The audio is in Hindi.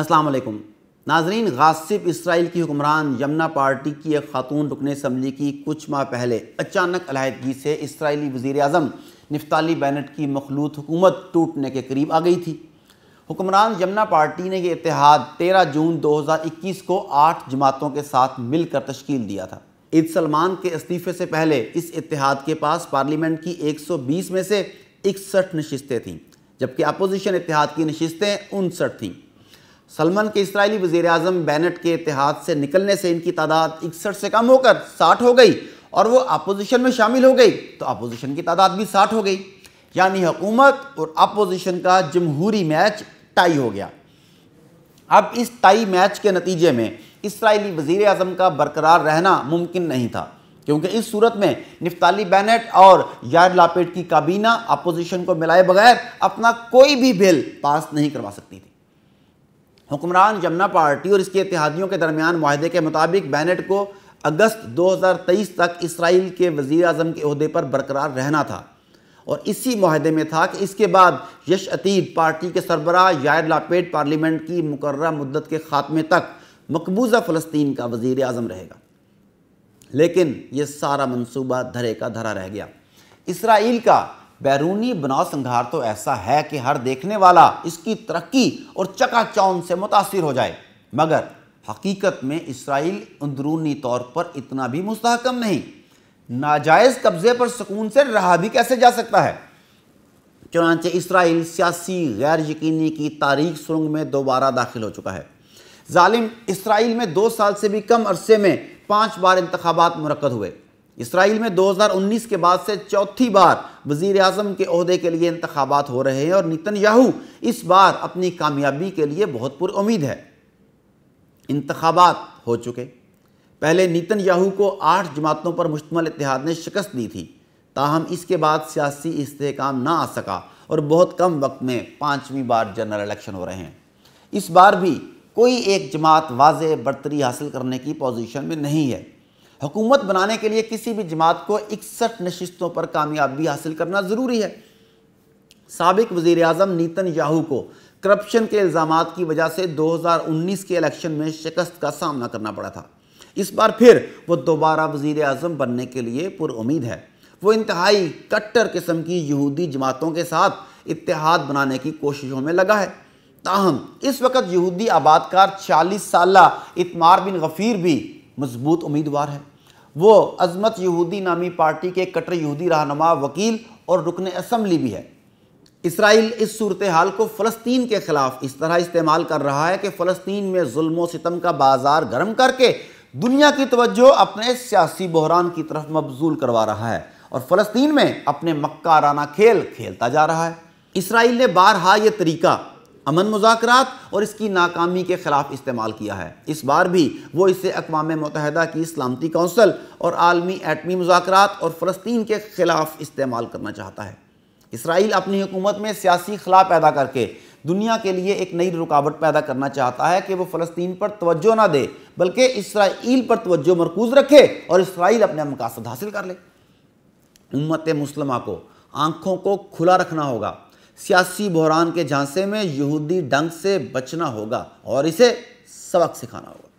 अस्सलाम वालेकुम नाजरीन गासिब इसराइल की हुक्मरान यमुना पार्टी की एक खातून रुकन इसम्बली की कुछ माह पहले अचानक अलहदगी से इसराइली वज़ी अजम नफ्ताली बैनट की मखलूत हुकूमत टूटने के करीब आ गई थी हुक्मरान यमुना पार्टी ने यह इतिहाद तेरह जून दो हज़ार इक्कीस को आठ जमातों के साथ मिलकर तश्कील दिया था ईद सलमान के इस्तीफे से पहले इस इतिहाद के पास पार्लियामेंट की 120 में से इकसठ नशस्तें थीं जबकि अपोजिशन इतिहाद की नशस्तें उनसठ थीं सलमान के इसराइली वजीर अजम बैनट के इतिहाद से निकलने से इनकी तादाद इकसठ से कम होकर साठ हो गई और वो अपोजिशन में शामिल हो गई तो अपोजिशन की तादाद भी साठ हो गई यानी हुकूमत और अपोजिशन का जमहूरी मैच टाई हो गया अब इस टाई मैच के नतीजे में इसराइली वजीर अजम का बरकरार रहना मुमकिन नहीं था क्योंकि इस सूरत में निफ्ताली बैनट और यार लापेट की काबीना अपोजिशन को मिलाए बगैर अपना कोई भी बिल पास नहीं करवा सकती थी हुक्मरान जमुना पार्टी और इसके इतिहादियों के दरमियान माहदे के मुताबिक बैनट को अगस्त 2023 तक इसराइल के वज़ी अजम के अहदे पर बरकरार रहना था और इसी माहे में था कि इसके बाद यश अतीब पार्टी के सरबरा यार लापेट पार्लियामेंट की मुकर्र मदत के ख़ात्मे तक मकबूजा फ़लस्तीन का वज़ी अजम रहेगा लेकिन ये सारा मनसूबा धरे का धरा रह गया इसराइल का बैरूनी बनाव संघार तो ऐसा है कि हर देखने वाला इसकी तरक्की और चकाचौन से मुतासर हो जाए मगर हकीकत में इसराइल अंदरूनी तौर पर इतना भी मुस्तकम नहीं नाजायज़ कब्ज़े पर सुकून से रहा भी कैसे जा सकता है चुनाचे इसराइल सियासी गैर यकीनी की तारीख सुरंग में दोबारा दाखिल हो चुका है जालिम इसराइल में दो साल से भी कम अरसे में पाँच बार इंतबात मरकद हुए इसराइल में 2019 के बाद से चौथी बार वजीर अजम के अहदे के लिए इंतबात हो रहे हैं और नितन याहू इस बार अपनी कामयाबी के लिए बहुत पुरुद है इंतबात हो चुके पहले नितन याहू को आठ जमातों पर मुश्तमल इतिहाद ने शिकस्त दी थी ताहम इसके बाद सियासी इसकाम ना आ सका और बहुत कम वक्त में पाँचवीं बार जनरल इलेक्शन हो रहे हैं इस बार भी कोई एक जमात वाज बरतरी हासिल करने की पोजीशन में नहीं है हुकूमत बनाने के लिए किसी भी जमात को इकसठ नशस्तों पर कामयाबी हासिल करना ज़रूरी है सबक वज़ी अजम नीतन याहू को करप्शन के इल्ज़ाम की वजह से 2019 के इलेक्शन में शिकस्त का सामना करना पड़ा था इस बार फिर वो दोबारा वजीर अजम बनने के लिए पुरुद है वो इंतहाई कट्टर किस्म की यहूदी जमातों के साथ इतिहाद बनाने की कोशिशों में लगा है ताहम इस वक्त यहूदी आबादकार चालीस साल इतमार बिन गफ़ीर भी मजबूत उम्मीदवार है वो अजमत यहूदी नामी पार्टी के कटर यहूदी रहनमा वकील और रुकन असम्बली भी है इसराइल इस सूरत हाल को फ़लस्तीन के ख़िलाफ़ इस तरह इस्तेमाल कर रहा है कि फ़लस्तीन में जुल्म सितम का बाज़ार गर्म करके दुनिया की तवज्जो अपने सियासी बहरान की तरफ मबजूल करवा रहा है और फ़लस्तीन में अपने मक्का राना खेल खेलता जा रहा है इसराइल ने बारहा ये तरीका अमन मुजात और इसकी नाकामी के ख़िलाफ़ इस्तेमाल किया है इस बार भी वो इसे अकवा मतहदा की सलामती कौंसल और आलमी एटमी मुजात और फ़लस्तीन के ख़िलाफ़ इस्तेमाल करना चाहता है इसराइल अपनी हुकूमत में सियासी खला पैदा करके दुनिया के लिए एक नई रुकावट पैदा करना चाहता है कि वो फ़लस्तीन पर तोज्जो ना दे बल्कि इसराइल पर तोज्जो मरकूज़ रखे और इसराइल अपने मकासद हासिल कर ले उम्मत मुसलमा को आँखों को खुला रखना होगा सियासी बहरान के झांसे में यहूदी ढंग से बचना होगा और इसे सबक सिखाना होगा